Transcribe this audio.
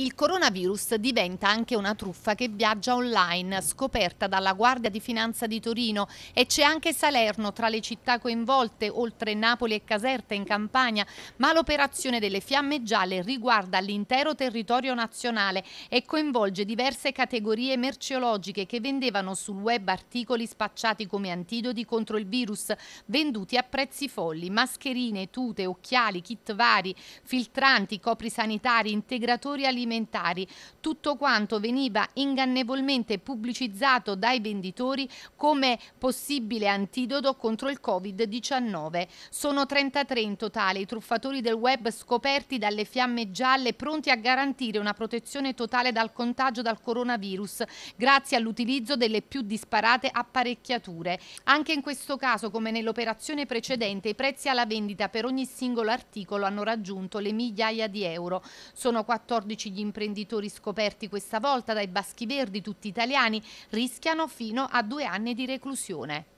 Il coronavirus diventa anche una truffa che viaggia online, scoperta dalla Guardia di Finanza di Torino e c'è anche Salerno tra le città coinvolte, oltre Napoli e Caserta in Campania, ma l'operazione delle fiamme gialle riguarda l'intero territorio nazionale e coinvolge diverse categorie merceologiche che vendevano sul web articoli spacciati come antidoti contro il virus, venduti a prezzi folli, mascherine, tute, occhiali, kit vari, filtranti, copri sanitari, integratori alimentari alimentari. Tutto quanto veniva ingannevolmente pubblicizzato dai venditori come possibile antidoto contro il Covid-19. Sono 33 in totale i truffatori del web scoperti dalle fiamme gialle pronti a garantire una protezione totale dal contagio dal coronavirus grazie all'utilizzo delle più disparate apparecchiature. Anche in questo caso, come nell'operazione precedente, i prezzi alla vendita per ogni singolo articolo hanno raggiunto le migliaia di euro. Sono 14 gli gli imprenditori scoperti questa volta dai Baschi Verdi, tutti italiani, rischiano fino a due anni di reclusione.